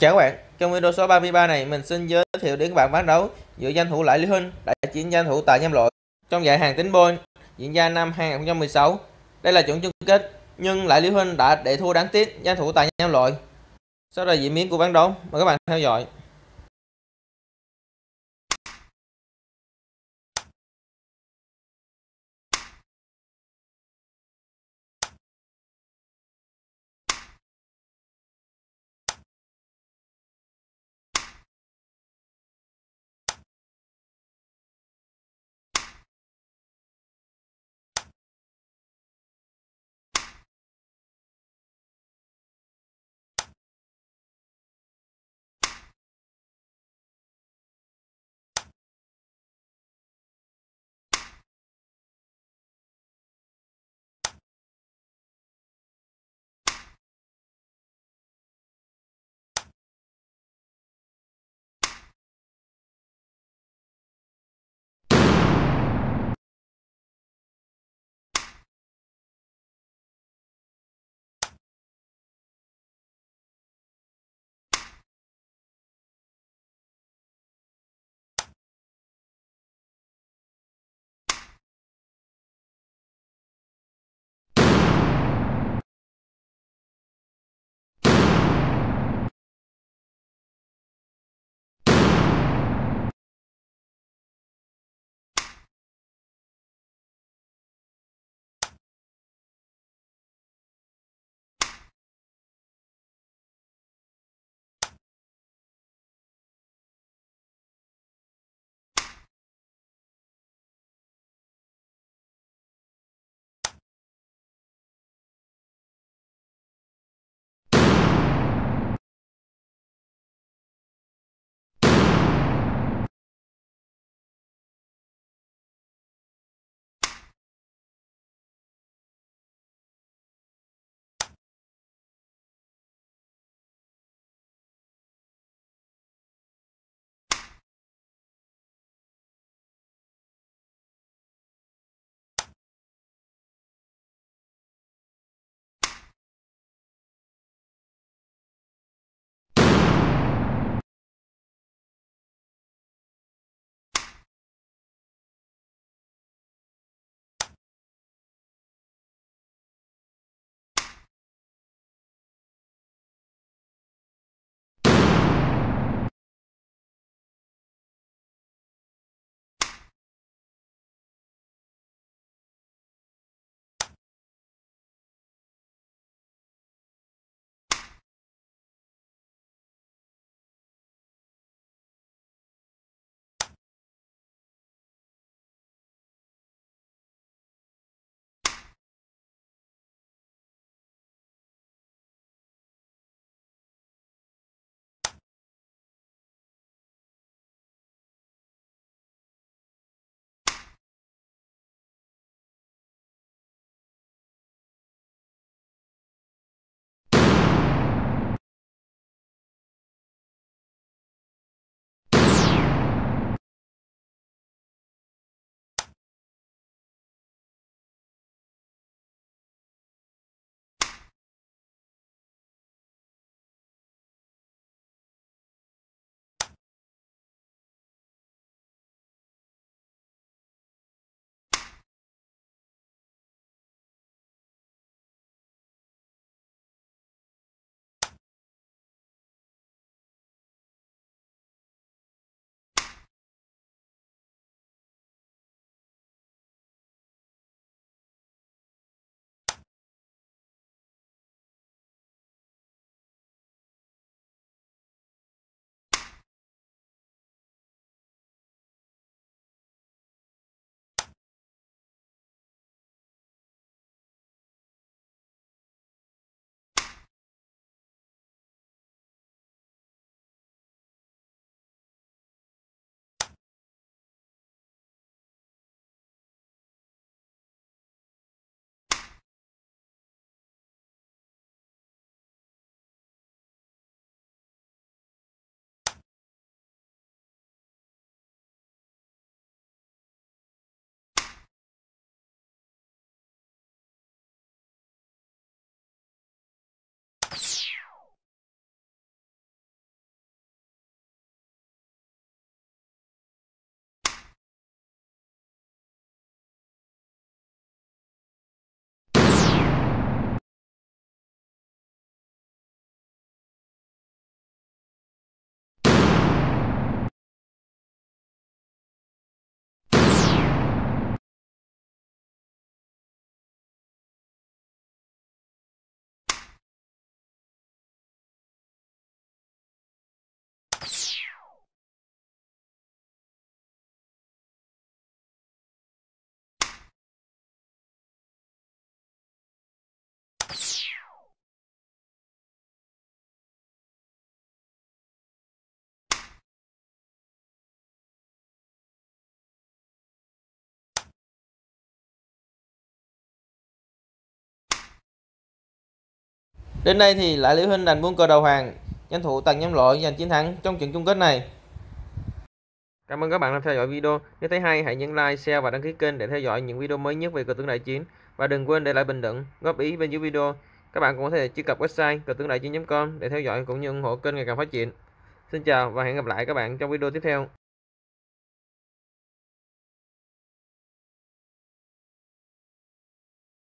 Chào các bạn, trong video số 33 này mình xin giới thiệu đến các bạn bán đấu giữa danh thủ Lại Lý Huynh đại chiến danh thủ tại Nhâm Lội trong giải hàng tính Bôn diễn ra năm 2016. Đây là trận chung kết nhưng Lại Lý Huynh đã để thua đáng tiếc danh thủ tại Nhâm Lội. Sau đây diễn biến của bán đấu mời các bạn theo dõi. Đến đây thì lại Liễu Hinh đành buông cờ đầu hàng, danh thủ tặng nhắm loại giành chiến thắng trong trận chung kết này. Cảm ơn các bạn đã theo dõi video. Nếu thấy hay hãy nhấn like, share và đăng ký kênh để theo dõi những video mới nhất về cờ tướng đại chiến và đừng quên để lại bình luận, góp ý bên dưới video. Các bạn cũng có thể truy cập website cờ tướng đại chiến.com để theo dõi cũng như ủng hộ kênh ngày càng phát triển. Xin chào và hẹn gặp lại các bạn trong video tiếp theo.